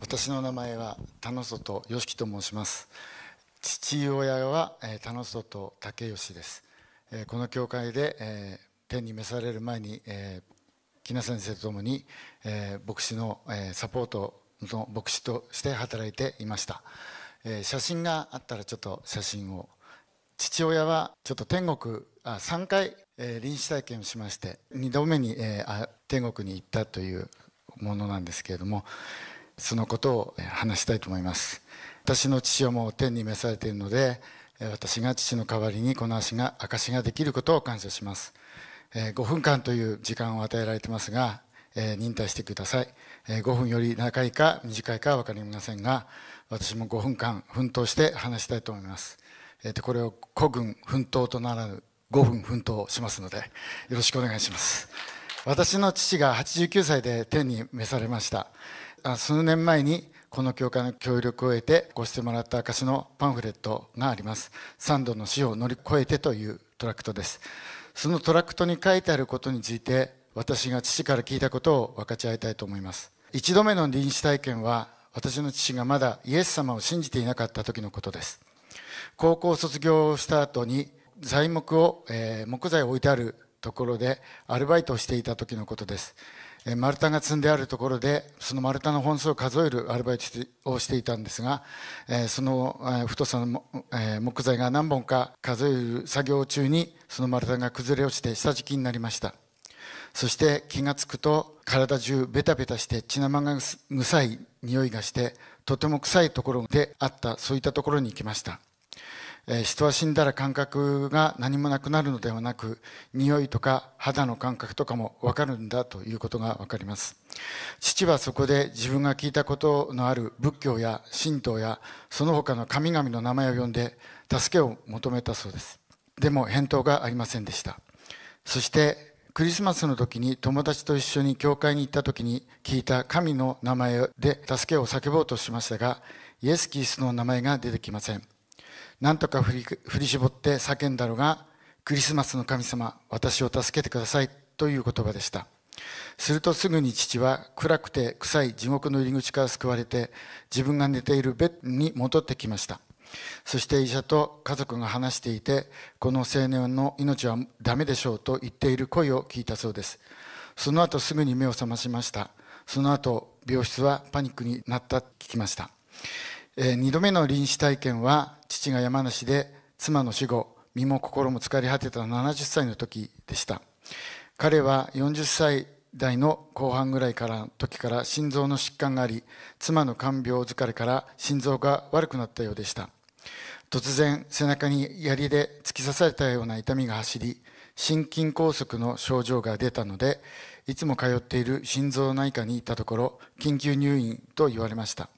私の名前は田野里義樹と申します父親は田野里武義ですこの教会で天に召される前に木名先生と共に牧師のサポートの牧師として働いていました写真があったらちょっと写真を父親はちょっと天国あ3回臨死体験をしまして2度目に天国に行ったというものなんですけれどもそのことを話したいと思います私の父はもう天に召されているので私が父の代わりにこの足が証ができることを感謝します5分間という時間を与えられてますが忍耐してください5分より長いか短いか分かりませんが私も5分間奮闘して話したいと思いますこれを古軍奮闘とならぬ5分奮闘しますのでよろしくお願いします私の父が89歳で天に召されました数年前にこの教会の協力を得てごしてもらった証のパンフレットがあります3度の死を乗り越えてというトラクトですそのトラクトに書いてあることについて私が父から聞いたことを分かち合いたいと思います一度目の臨死体験は私の父がまだイエス様を信じていなかった時のことです高校卒業した後に材木を、えー、木材を置いてあるところでアルバイトをしていた時のことです丸太が積んであるところでその丸太の本数を数えるアルバイトをしていたんですがその太さの木材が何本か数える作業中にその丸太が崩れ落ちて下敷きになりましたそして気が付くと体中ベタベタして血生が臭い匂いがしてとても臭いところであったそういったところに行きました人は死んだら感覚が何もなくなるのではなく匂いとか肌の感覚とかも分かるんだということが分かります父はそこで自分が聞いたことのある仏教や神道やその他の神々の名前を呼んで助けを求めたそうですでも返答がありませんでしたそしてクリスマスの時に友達と一緒に教会に行った時に聞いた神の名前で助けを叫ぼうとしましたがイエス・キリストの名前が出てきません何とか振り振り絞って叫んだのがクリスマスの神様私を助けてくださいという言葉でしたするとすぐに父は暗くて臭い地獄の入り口から救われて自分が寝ているベッドに戻ってきましたそして医者と家族が話していてこの青年の命はダメでしょうと言っている声を聞いたそうですその後すぐに目を覚ましましたその後病室はパニックになった聞きました二2度目の臨死体験は父が山梨で妻の死後身も心も疲れ果てた70歳の時でした彼は40歳代の後半ぐらいからの時から心臓の疾患があり妻の看病疲れから心臓が悪くなったようでした突然背中に槍で突き刺されたような痛みが走り心筋梗塞の症状が出たのでいつも通っている心臓内科に行ったところ緊急入院と言われました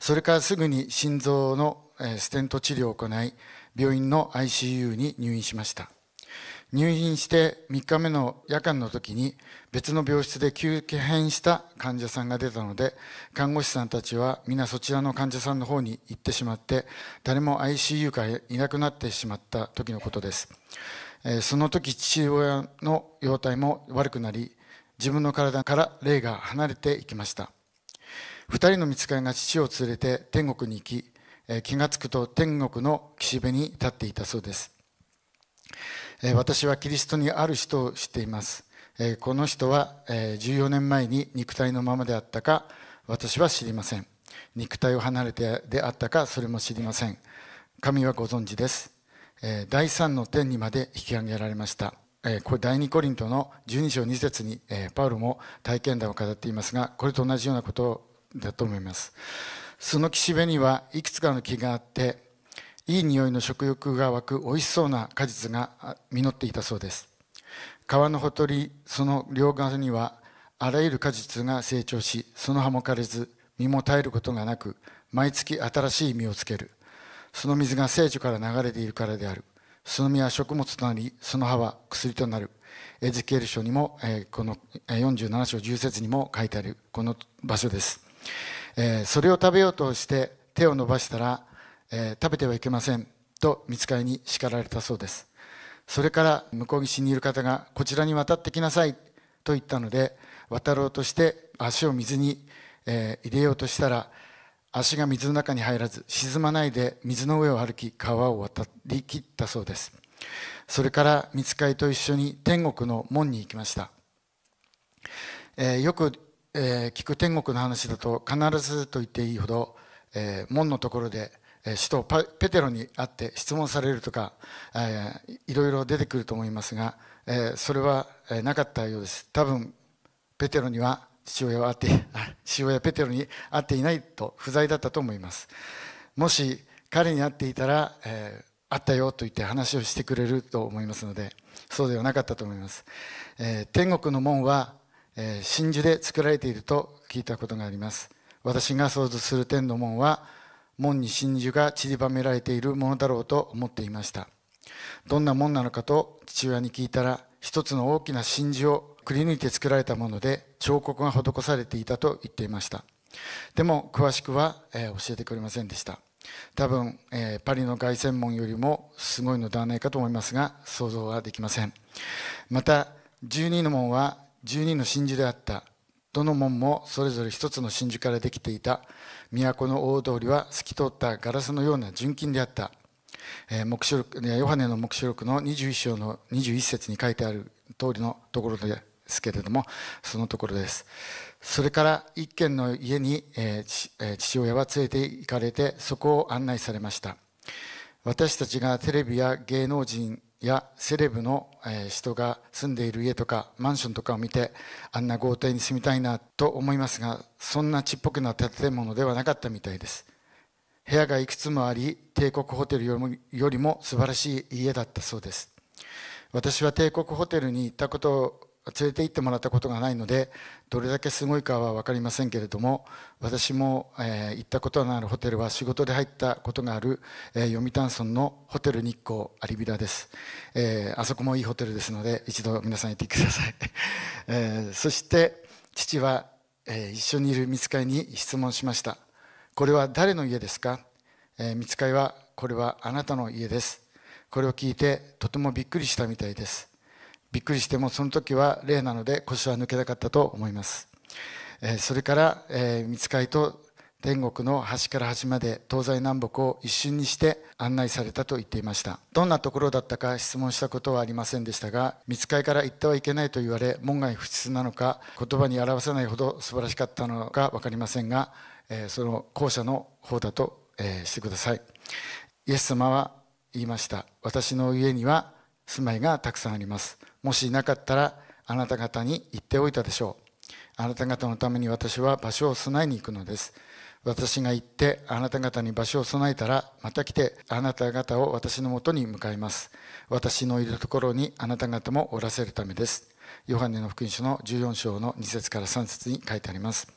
それからすぐに心臓のステント治療を行い病院の ICU に入院しました入院して3日目の夜間の時に別の病室で急変した患者さんが出たので看護師さんたちは皆そちらの患者さんの方に行ってしまって誰も ICU からいなくなってしまった時のことですその時父親の容体も悪くなり自分の体から霊が離れていきました二人の見つかりが父を連れて天国に行き、気がつくと天国の岸辺に立っていたそうです。私はキリストにある人を知っています。この人は、14年前に肉体のままであったか私は知りません。肉体を離れてであったかそれも知りません。神はご存知です。第3の天にまで引き上げられました。これ第2コリントの12章2節に、パウロも体験談を語っていますがこれと同じようなことをだと思いますその岸辺にはいくつかの木があっていい匂いの食欲が湧く美味しそうな果実が実っていたそうです川のほとりその両側にはあらゆる果実が成長しその葉も枯れず実も絶えることがなく毎月新しい実をつけるその水が聖女から流れているからであるその実は食物となりその葉は薬となるエジケール書にも、えー、この47章10節にも書いてあるこの場所ですえー、それを食べようとして手を伸ばしたら、えー、食べてはいけませんと見つかりに叱られたそうですそれから向こう岸にいる方がこちらに渡ってきなさいと言ったので渡ろうとして足を水に、えー、入れようとしたら足が水の中に入らず沈まないで水の上を歩き川を渡りきったそうですそれから見つかりと一緒に天国の門に行きました、えー、よくえー、聞く天国の話だと必ずと言っていいほど、えー、門のところで首都ペテロに会って質問されるとか、えー、いろいろ出てくると思いますが、えー、それはなかったようです多分ペテロには父親は会って父親ペテロに会っていないと不在だったと思いますもし彼に会っていたら、えー、会ったよと言って話をしてくれると思いますのでそうではなかったと思います、えー、天国の門は真珠で作られていると聞いたことがあります私が想像する天の門は門に真珠が散りばめられているものだろうと思っていましたどんな門なのかと父親に聞いたら一つの大きな真珠をくり抜いて作られたもので彫刻が施されていたと言っていましたでも詳しくは、えー、教えてくれませんでした多分、えー、パリの凱旋門よりもすごいのではないかと思いますが想像はできませんまた12の門は12の真珠であったどの門もそれぞれ一つの真珠からできていた都の大通りは透き通ったガラスのような純金であった、えー、目録ヨハネの黙示録の21章の21節に書いてある通りのところですけれどもそのところですそれから一軒の家に、えーえー、父親は連れて行かれてそこを案内されました私たちがテレビや芸能人やセレブの人が住んでいる家とかマンションとかを見てあんな豪邸に住みたいなと思いますがそんなちっぽけな建物ではなかったみたいです部屋がいくつもあり帝国ホテルよりも素晴らしい家だったそうです私は帝国ホテルに行ったこと連れて行ってもらったことがないのでどれだけすごいかは分かりませんけれども私も、えー、行ったことのあるホテルは仕事で入ったことがある、えー、読谷村のホテル日光有ビラです、えー、あそこもいいホテルですので一度皆さん行ってください、えそして父は、え一緒にいる見つかりに質問しましたこれは誰の家ですか、え見つかりはこれはあなたの家ですこれを聞いてとてもびっくりしたみたいですびっくりしてもその時は例なので腰は抜けなかったと思います。えそれから、えー、見つかりと天国の端から端まで東西南北を一瞬にして案内されたと言っていましたどんなところだったか質問したことはありませんでしたが見つかりから行ってはいけないと言われ門外不出なのか言葉に表せないほど素晴らしかったのか分かりませんが、えー、その後者の方だと、えー、してくださいイエス様は言いました私の家には住まいがたくさんありますもしいなかったらあなた方に言っておいたでしょうあなた方のために私は場所を備えに行くのです私が行ってあなた方に場所を備えたらまた来てあなた方を私のもとに迎えます私のいるところにあなた方もおらせるためですヨハネの福音書の14章の2節から3節に書いてあります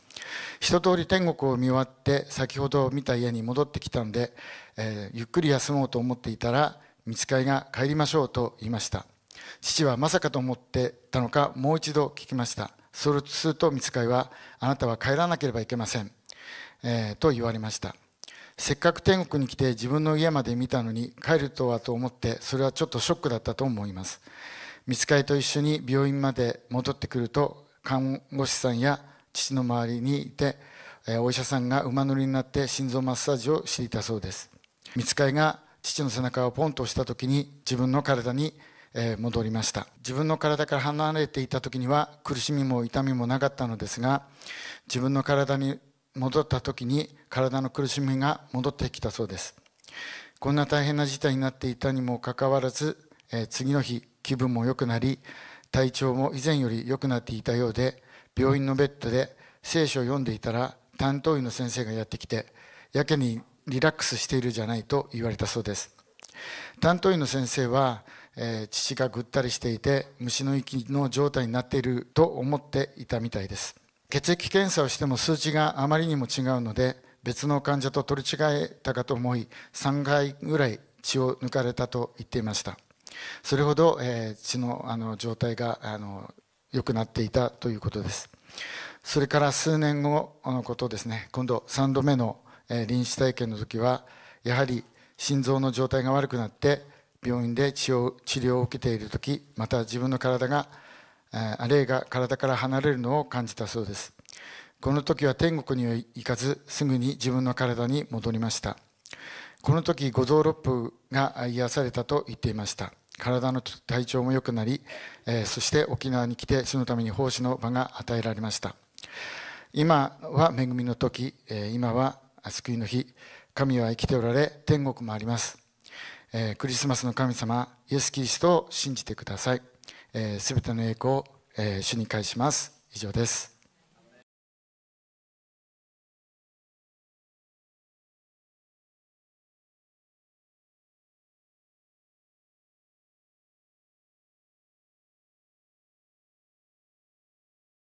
一通り天国を見終わって先ほど見た家に戻ってきたんで、えー、ゆっくり休もうと思っていたら見つかりが帰りましょうと言いました父はまさかと思ってたのかもう一度聞きましたそうすると見つかいはあなたは帰らなければいけません、えー、と言われましたせっかく天国に来て自分の家まで見たのに帰るとはと思ってそれはちょっとショックだったと思います見つかいと一緒に病院まで戻ってくると看護師さんや父の周りにいてお医者さんが馬乗りになって心臓マッサージをしていたそうです見つかが父の背中をポンと押した時に自分の体にえ戻りました自分の体から離れていた時には苦しみも痛みもなかったのですが自分の体に戻った時に体の苦しみが戻ってきたそうですこんな大変な事態になっていたにもかかわらず、え次の日気分も良くなり体調も以前より良くなっていたようで病院のベッドで聖書を読んでいたら担当医の先生がやってきてやけにリラックスしているじゃないと言われたそうです担当医の先生はえ父がぐったりしていて虫の息の状態になっていると思っていたみたいです血液検査をしても数値があまりにも違うので別の患者と取り違えたかと思い3回ぐらい血を抜かれたと言っていましたそれほど、え血のあの状態があの良くなっていたということですそれから数年後のことですね今度3度目の臨死体験の時はやはり心臓の状態が悪くなって病院で治療を受けている時また自分の体が霊が体から離れるのを感じたそうですこの時は天国には行かずすぐに自分の体に戻りましたこの時五臓六腑が癒されたと言っていました体の体調も良くなり、えそして沖縄に来てそのために奉仕の場が与えられました今は恵みの時、え今は救いの日神は生きておられ天国もありますえー、クリスマスの神様イエス・キリストを信じてくださいすべ、えー、ての栄光を、えー、主に返します以上です